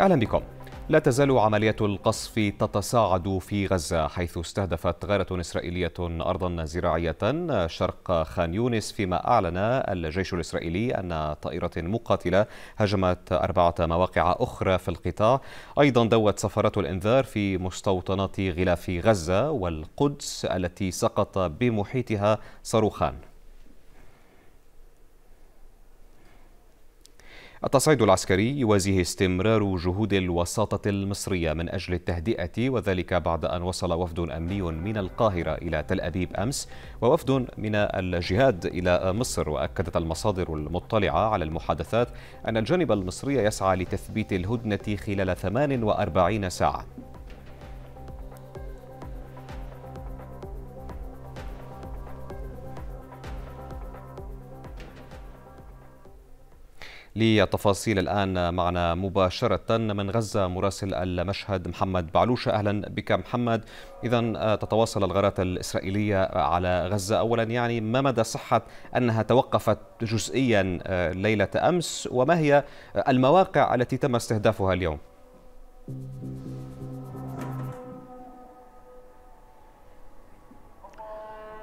أهلا بكم لا تزال عملية القصف تتصاعد في غزة حيث استهدفت غارة إسرائيلية أرضا زراعية شرق خان يونس فيما أعلن الجيش الإسرائيلي أن طائرة مقاتلة هجمت أربعة مواقع أخرى في القطاع أيضا دوت سفارات الإنذار في مستوطنات غلاف غزة والقدس التي سقط بمحيطها صاروخان التصعيد العسكري يوازيه استمرار جهود الوساطة المصرية من أجل التهدئة وذلك بعد أن وصل وفد أمني من القاهرة إلى تل أبيب أمس ووفد من الجهاد إلى مصر وأكدت المصادر المطلعة على المحادثات أن الجانب المصري يسعى لتثبيت الهدنة خلال 48 ساعة لتفاصيل الآن معنا مباشرة من غزة مراسل المشهد محمد بعلوشة أهلا بك محمد إذا آه، تتواصل الغارات الإسرائيلية على غزة أولا يعني ما مدى صحة أنها توقفت جزئيا آه، ليلة أمس وما هي المواقع التي تم استهدافها اليوم؟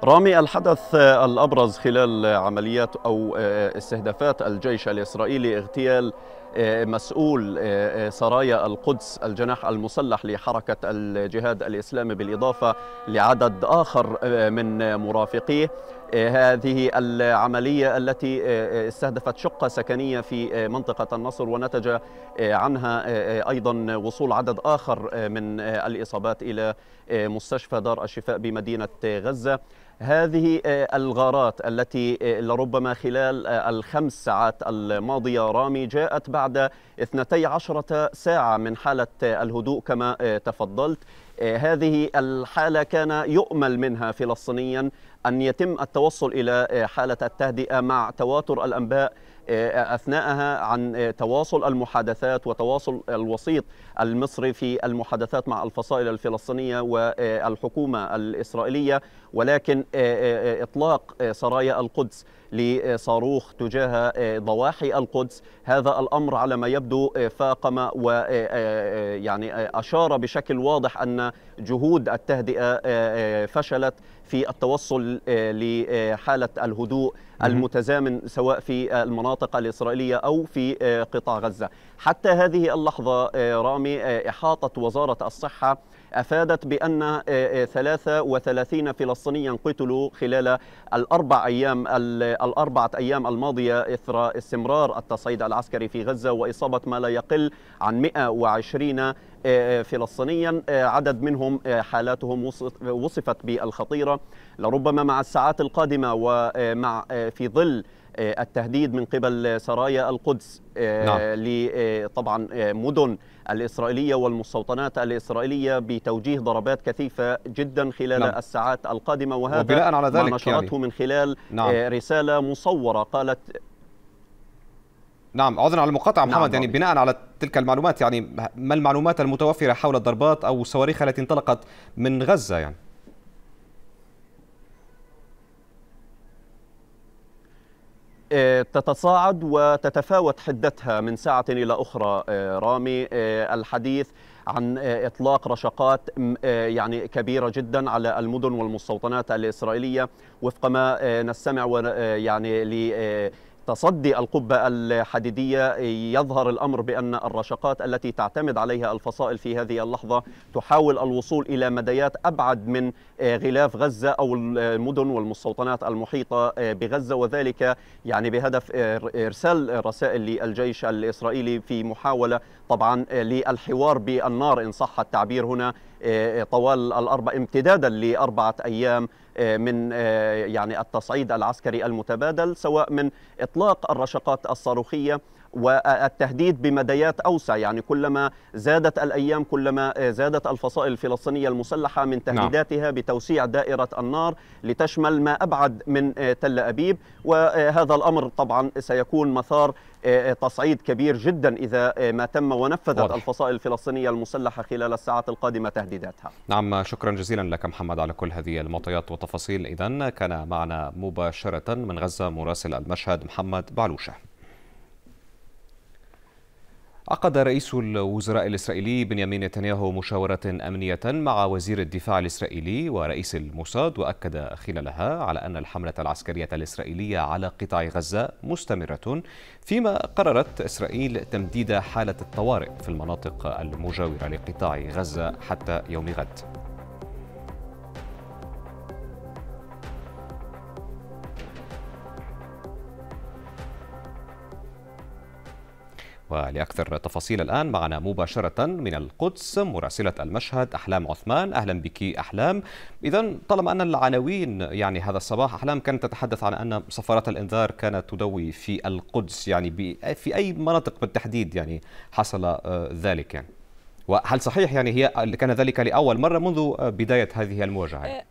رامي الحدث الأبرز خلال عمليات أو استهدافات الجيش الإسرائيلي اغتيال آه، مسؤول آه، آه، سرايا القدس الجناح المسلح لحركة الجهاد الإسلامي بالإضافة لعدد آخر من مرافقيه هذه العملية التي استهدفت شقة سكنية في منطقة النصر ونتج عنها أيضا وصول عدد آخر من الإصابات إلى مستشفى دار الشفاء بمدينة غزة هذه الغارات التي لربما خلال الخمس ساعات الماضية رامي جاءت بعد بعد 12 ساعة من حالة الهدوء كما تفضلت آه، هذه الحالة كان يؤمل منها فلسطينيا أن يتم التوصل إلى آه، حالة التهدئة مع تواتر الأنباء آه، أثناءها عن آه، تواصل المحادثات وتواصل الوسيط المصري في المحادثات مع الفصائل الفلسطينية والحكومة الإسرائيلية ولكن إطلاق سرايا القدس لصاروخ تجاه ضواحي القدس هذا الأمر على ما يبدو فاقم ويعني أشار بشكل واضح أن جهود التهدئة فشلت في التوصل لحالة الهدوء المتزامن سواء في المناطق الإسرائيلية أو في آه، قطاع غزة حتى هذه اللحظة آه، رامي آه، إحاطة وزارة الصحة أفادت بأن 33 فلسطينيا قتلوا خلال الأربع أيام الأربعة أيام الماضية إثر استمرار التصعيد العسكري في غزة وإصابة ما لا يقل عن 120 آه، آه، فلسطينيا آه، عدد منهم حالاتهم وصفت بالخطيرة لربما مع الساعات القادمة ومع في ظل التهديد من قبل سرايا القدس نعم. لطبعا مدن الإسرائيلية والمستوطنات الإسرائيلية بتوجيه ضربات كثيفة جدا خلال نعم. الساعات القادمة وهذا وبناء على ذلك ما نشرته يعني. من خلال نعم. رسالة مصورة قالت نعم عذرا على المقاطعة نعم، محمد يعني نعم. بناء على تلك المعلومات يعني ما المعلومات المتوفرة حول الضربات أو الصواريخ التي انطلقت من غزة يعني آه، تتصاعد وتتفاوت حدتها من ساعة إلى أخرى آه، رامي آه، الحديث عن إطلاق رشقات يعني كبيرة جدا على المدن والمستوطنات الإسرائيلية وفق ما نستمع يعني تصدي القبة الحديدية يظهر الأمر بأن الرشقات التي تعتمد عليها الفصائل في هذه اللحظة تحاول الوصول إلى مديات أبعد من غلاف غزة أو المدن والمستوطنات المحيطة بغزة وذلك يعني بهدف إرسال رسائل للجيش الإسرائيلي في محاولة طبعا للحوار بالنار إن صح التعبير هنا طوال الأربع امتدادا لأربعة أيام آه، من آه، يعني التصعيد العسكري المتبادل سواء من إطلاق الرشقات الصاروخية والتهديد بمديات أوسع يعني كلما زادت الأيام كلما زادت الفصائل الفلسطينية المسلحة من نعم. تهديداتها بتوسيع دائرة النار لتشمل ما أبعد من تل أبيب وهذا الأمر طبعا سيكون مثار آه، تصعيد كبير جدا إذا آه، ما تم ونفذت واضح. الفصائل الفلسطينية المسلحة خلال الساعات القادمة تهديداتها نعم شكرا جزيلا لك محمد على كل هذه المعطيات والتفاصيل إذا كان معنا مباشرة من غزة مراسل المشهد محمد بعلوشة عقد رئيس الوزراء الإسرائيلي بنيامين نتنياهو مشاورة أمنية مع وزير الدفاع الإسرائيلي ورئيس الموساد وأكد خلالها على أن الحملة العسكرية الإسرائيلية على قطاع غزة مستمرة فيما قررت إسرائيل تمديد حالة الطوارئ في المناطق المجاورة لقطاع غزة حتى يوم غد ولأكثر تفاصيل الآن معنا مباشرة من القدس مراسلة المشهد أحلام عثمان أهلا بك أحلام إذا طالما أن العناوين يعني هذا الصباح أحلام كانت تتحدث عن أن سفارات الإنذار كانت تدوي في القدس يعني في أي مناطق بالتحديد يعني حصل آه، ذلك يعني وهل صحيح يعني هي كان ذلك لأول مرة منذ آه، بداية هذه المواجهة؟ آه.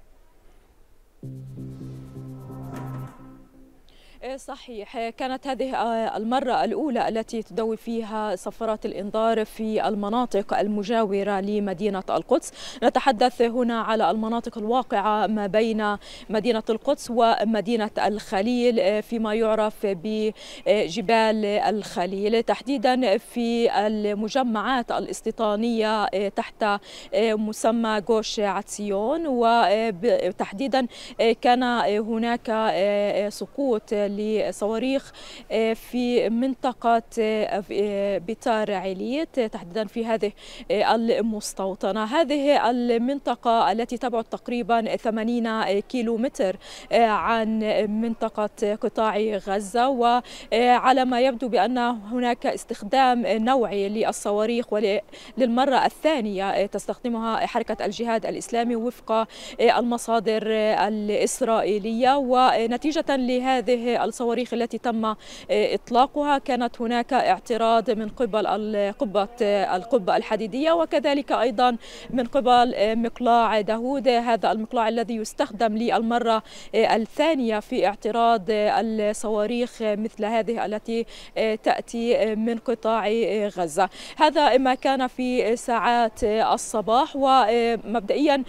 إيه صحيح إيه كانت هذه آه، المرة الأولى التي تدوي فيها صفرات الإنذار في المناطق المجاورة لمدينة القدس نتحدث هنا على المناطق الواقعة ما بين مدينة القدس ومدينة الخليل إيه، فيما يعرف بجبال الخليل تحديدا في المجمعات الاستيطانية تحت مسمى جوش عتسيون وتحديدا كان هناك سقوط لصواريخ آه، في منطقة آه، آه، بتار عليت تحديدا في هذه المستوطنة هذه المنطقة التي تبعد تقريبا 80 كيلومتر عن منطقة قطاع غزة وعلى ما يبدو بأن هناك استخدام نوعي للصواريخ وللمرة الثانية تستخدمها حركة الجهاد الإسلامي وفق المصادر الإسرائيلية ونتيجة لهذه الصواريخ التي تم آه، إطلاقها كانت هناك اعتراض من قبل قبة آه، القبة الحديدية وكذلك أيضا من قبل آه، مقلاع داود هذا المقلاع الذي يستخدم للمرة الثانية في اعتراض الصواريخ مثل هذه التي تأتي من قطاع غزة هذا ما كان في ساعات الصباح ومبدئيا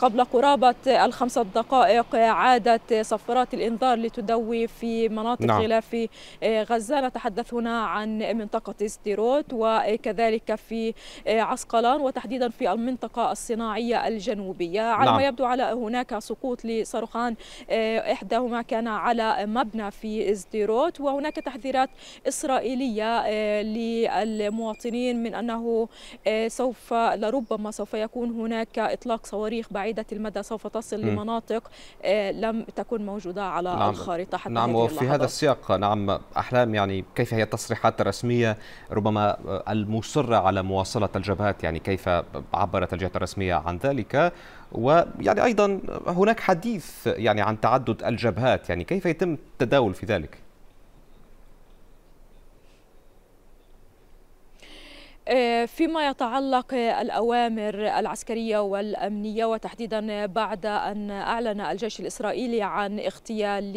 قبل قرابة الخمسة دقائق عادت صفارات الإنذار الأنظار لتدوي في مناطق نعم. غلاف آه، غزة نتحدث هنا عن منطقة سديروت وكذلك في آه، عسقلان وتحديدا في المنطقة الصناعية الجنوبية على نعم. ما يبدو على هناك سقوط لصاروخان آه، إحداهما كان على مبنى في سديروت وهناك تحذيرات إسرائيلية للمواطنين من أنه سوف لربما سوف يكون هناك إطلاق صواريخ بعيدة المدى سوف تصل م. لمناطق لم تكن موجودة على نعم الخريطة حتى نعم وفي هذا السياق نعم أحلام يعني كيف هي التصريحات الرسمية ربما آه، المصرة على مواصلة الجبهات يعني كيف عبرت الجهات الرسمية عن ذلك ويعني أيضا هناك حديث يعني عن تعدد الجبهات يعني كيف يتم التداول في ذلك؟ آه، فيما يتعلق الأوامر العسكرية والأمنية وتحديدا بعد أن أعلن الجيش الإسرائيلي عن اغتيال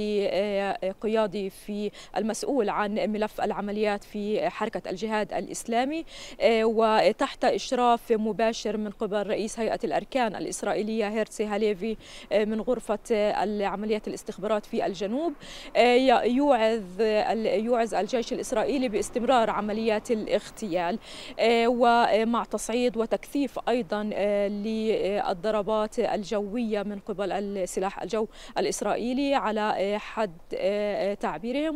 قيادي في المسؤول عن ملف العمليات في حركة الجهاد الإسلامي آه، وتحت إشراف مباشر من قبل رئيس هيئة الأركان الإسرائيلية هيرتسي هاليفي آه، من غرفة عمليات الاستخبارات في الجنوب يوعز يوعز الجيش الإسرائيلي باستمرار عمليات الاغتيال ومع تصعيد وتكثيف أيضا آه، للضربات الجوية من قبل السلاح الجو الإسرائيلي على آه، حد آه، تعبيرهم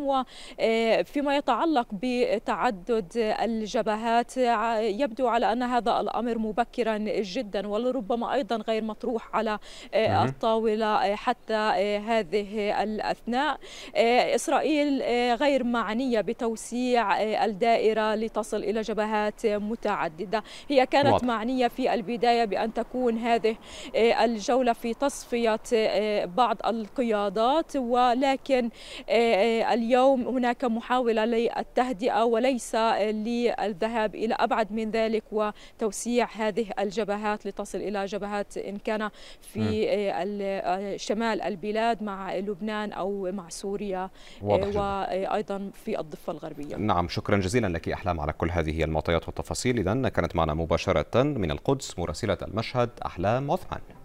وفيما يتعلق بتعدد الجبهات يبدو على أن هذا الأمر مبكرا جدا ولربما أيضا غير مطروح على الطاولة حتى هذه الأثناء إسرائيل غير معنية بتوسيع الدائرة لتصل إلى جبهات متعددة هي كانت واضح. معنية في البداية بأن تكون هذه آه، الجولة في تصفية آه، بعض القيادات ولكن آه، اليوم هناك محاولة للتهدئة وليس للذهاب إلى أبعد من ذلك وتوسيع هذه الجبهات لتصل إلى جبهات إن كان في شمال البلاد مع لبنان أو مع سوريا واضح وأيضا في الضفة الغربية نعم شكرا جزيلا لك أحلام على كل هذه المعطيات والتفاصيل التفاصيل إذن كانت معنا مباشرة من القدس مراسلة المشهد أحلام عثمان